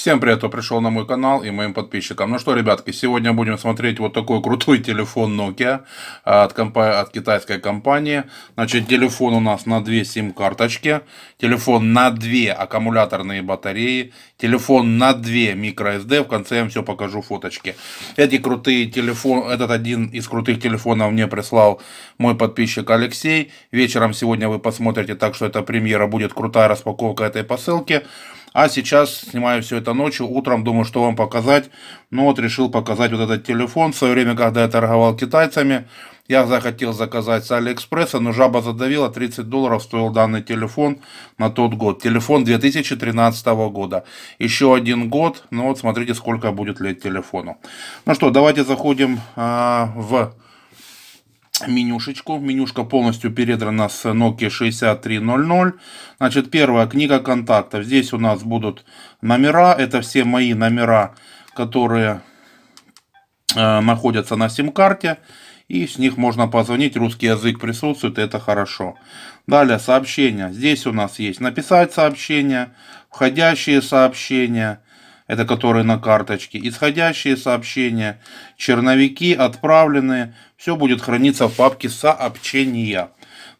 Всем привет, кто пришел на мой канал и моим подписчикам. Ну что, ребятки, сегодня будем смотреть вот такой крутой телефон Nokia а, от, компа от китайской компании. Значит, телефон у нас на две сим-карточки, телефон на две аккумуляторные батареи, телефон на две microSD. В конце я вам все покажу фоточки. Эти крутые телефон, этот один из крутых телефонов мне прислал мой подписчик Алексей. Вечером сегодня вы посмотрите, так что это премьера будет крутая распаковка этой посылки. А сейчас снимаю все это ночью, утром думаю, что вам показать. Ну вот решил показать вот этот телефон. В свое время, когда я торговал китайцами, я захотел заказать с Алиэкспресса, но жаба задавила, 30 долларов стоил данный телефон на тот год. Телефон 2013 года. Еще один год, ну вот смотрите, сколько будет лет телефону. Ну что, давайте заходим э, в менюшечку. Менюшка полностью передрана с Nokia 6300. Значит, первая книга контактов. Здесь у нас будут номера. Это все мои номера, которые э, находятся на сим-карте. И с них можно позвонить. Русский язык присутствует, это хорошо. Далее сообщения. Здесь у нас есть написать сообщение, входящие сообщения это которые на карточке, исходящие сообщения, черновики, отправленные, все будет храниться в папке сообщения.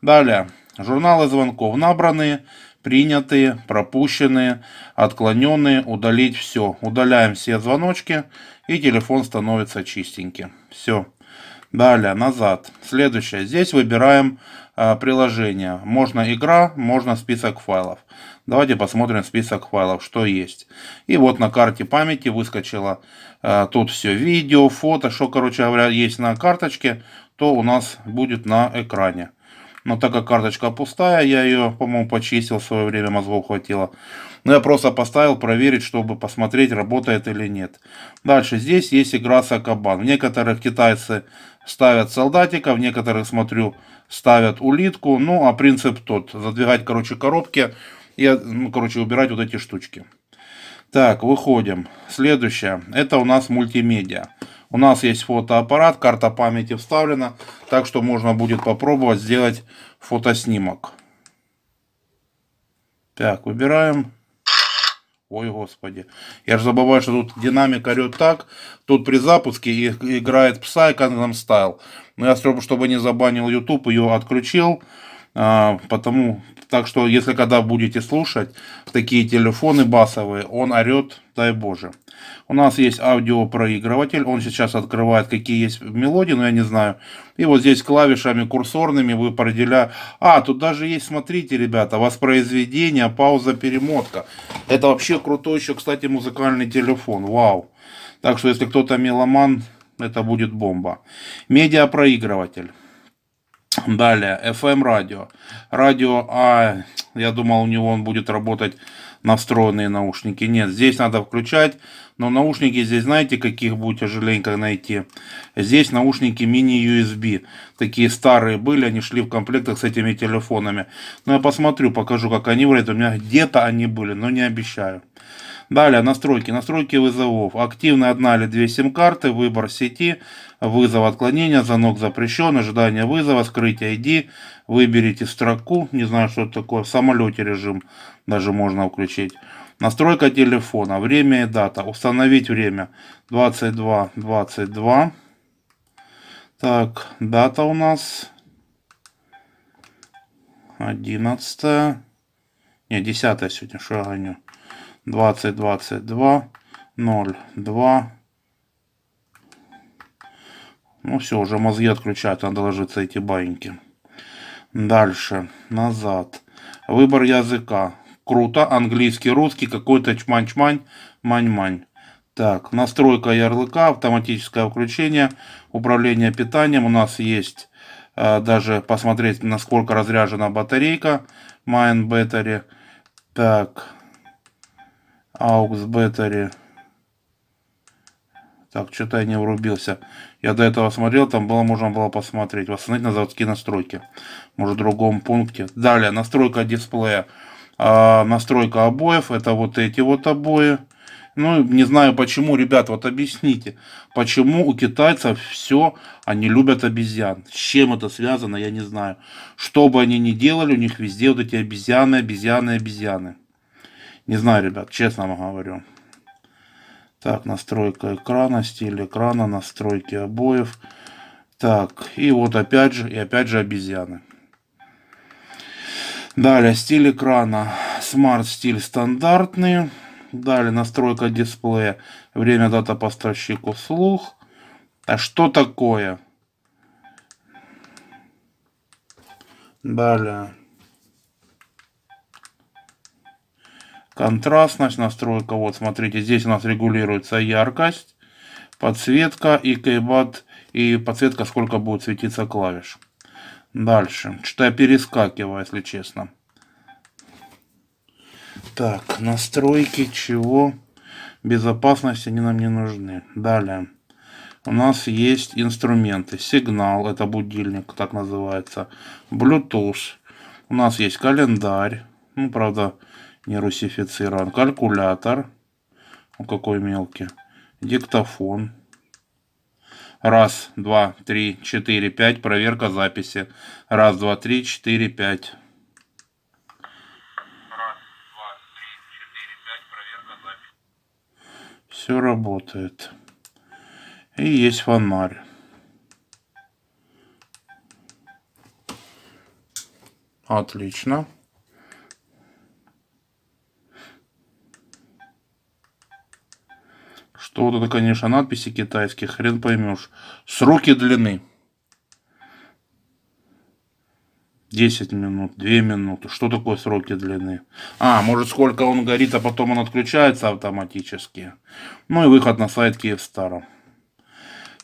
Далее, журналы звонков набранные, принятые, пропущенные, отклоненные, удалить все. Удаляем все звоночки и телефон становится чистеньким. Все. Далее, назад. Следующее. Здесь выбираем э, приложение. Можно игра, можно список файлов. Давайте посмотрим список файлов, что есть. И вот на карте памяти выскочило э, тут все видео, фото, что, короче говоря, есть на карточке, то у нас будет на экране. Но так как карточка пустая, я ее, по-моему, почистил в свое время, мозгов хватило, но я просто поставил проверить, чтобы посмотреть, работает или нет. Дальше здесь есть игра Сакабан. В некоторых китайцы ставят солдатика, в некоторых, смотрю, ставят улитку. Ну, а принцип тот. Задвигать, короче, коробки и, ну, короче, убирать вот эти штучки. Так, выходим. Следующее. Это у нас мультимедиа. У нас есть фотоаппарат, карта памяти вставлена, так что можно будет попробовать сделать фотоснимок. Так, выбираем. Ой, господи. Я же забываю, что тут динамик орет так. Тут при запуске играет Psy Gangnam Style. Но я, чтобы не забанил YouTube, ее отключил. А, потому, так что, если когда будете слушать такие телефоны басовые, он орет, дай боже. У нас есть аудиопроигрыватель, он сейчас открывает, какие есть мелодии, но я не знаю. И вот здесь клавишами курсорными вы определяете. А, тут даже есть, смотрите, ребята, воспроизведение, пауза, перемотка. Это вообще крутой еще, кстати, музыкальный телефон, вау. Так что, если кто-то меломан, это будет бомба. Медиапроигрыватель. Далее, FM-радио. Радио А, я думал, у него он будет работать на встроенные наушники. Нет, здесь надо включать. Но наушники здесь, знаете, каких будет тяжеленько найти? Здесь наушники мини-USB. Такие старые были, они шли в комплектах с этими телефонами. Но ну, я посмотрю, покажу, как они выглядят. У меня где-то они были, но не обещаю. Далее, настройки. Настройки вызовов. Активно одна или две сим-карты, выбор сети, вызова отклонения, звонок запрещен, ожидание вызова, скрытие ID, выберите строку, не знаю, что это такое, в самолете режим даже можно включить. Настройка телефона, время и дата, установить время 22.22. 22. Так, дата у нас 11. Не, 10 сегодня, что я гоню. 20, 22, 0, ну все, уже мозги отключают, надо ложиться эти баиньки. Дальше, назад. Выбор языка. Круто, английский, русский, какой-то чмань-чмань, мань-мань. Так, настройка ярлыка, автоматическое включение, управление питанием. У нас есть э, даже посмотреть, насколько разряжена батарейка. Mine Battery. Так, AUX Battery. Так, что-то я не врубился. Я до этого смотрел, там было можно было посмотреть. Восстановить на заводские настройки. Может в другом пункте. Далее, настройка дисплея. А, настройка обоев. Это вот эти вот обои. Ну, не знаю почему, ребят, вот объясните, почему у китайцев все, они любят обезьян. С чем это связано, я не знаю. Что бы они ни делали, у них везде вот эти обезьяны, обезьяны, обезьяны. Не знаю, ребят, честно вам говорю. Так, настройка экрана, стиль экрана, настройки обоев. Так, и вот опять же, и опять же обезьяны. Далее, стиль экрана. Smart стиль стандартный. Далее, настройка дисплея. Время, дата, поставщик услуг. А что такое? Далее. контрастность, настройка. Вот, смотрите, здесь у нас регулируется яркость, подсветка и кейбат, и подсветка, сколько будет светиться клавиш. Дальше. Что я перескакиваю, если честно. Так, настройки чего? Безопасности они нам не нужны. Далее. У нас есть инструменты. Сигнал, это будильник, так называется. Bluetooth. У нас есть календарь. Ну, правда, не русифицирован. Калькулятор. Он какой мелкий. Диктофон. Раз, два, три, четыре, пять. Проверка записи. Раз, два, три, четыре, пять. Все работает. И есть фонарь. Отлично. то вот это, конечно, надписи китайские, хрен поймешь. Сроки длины. 10 минут, 2 минуты. Что такое сроки длины? А, может сколько он горит, а потом он отключается автоматически. Ну и выход на сайт Киевстара.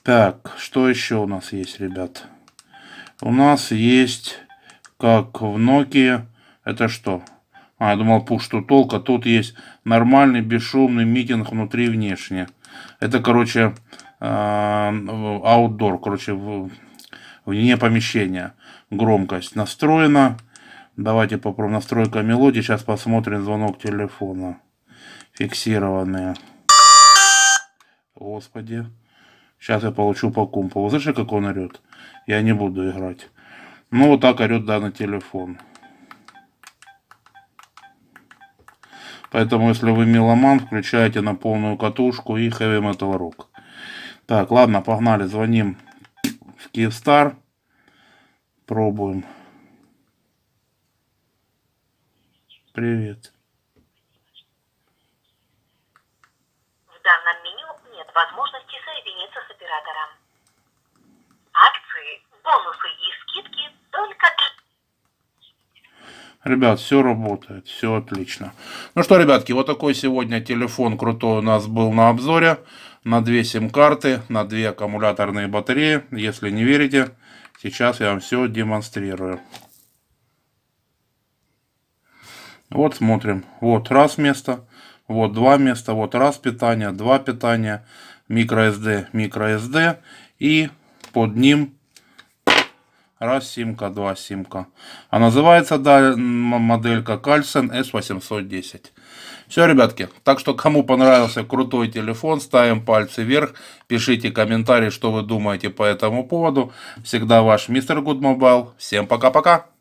Так, что еще у нас есть, ребят? У нас есть, как в Nokia, это что? А, я думал, пуш что толка. Тут есть нормальный бесшумный митинг внутри и внешне. Это, короче, э, outdoor, короче, вне помещения. Громкость настроена. Давайте попробуем настройка мелодии. Сейчас посмотрим звонок телефона. Фиксированные. Господи. Сейчас я получу по кумполу. Слышите, как он орет? Я не буду играть. Ну, вот так орет данный телефон. Поэтому, если вы меломан, включайте на полную катушку и хэви metal рок. Так, ладно, погнали, звоним в Киевстар. Пробуем. Привет. В данном меню нет возможности соединиться с оператором. Акции, бонусы Ребят, все работает, все отлично. Ну что, ребятки, вот такой сегодня телефон крутой у нас был на обзоре. На две сим-карты, на две аккумуляторные батареи. Если не верите, сейчас я вам все демонстрирую. Вот смотрим. Вот раз место, вот два места, вот раз питание, два питания, microSD, microSD и под ним Раз симка, два симка. А называется моделька Кальсен S810. Все, ребятки. Так что, кому понравился крутой телефон, ставим пальцы вверх. Пишите комментарии, что вы думаете по этому поводу. Всегда ваш мистер Гудмобайл. Всем пока-пока.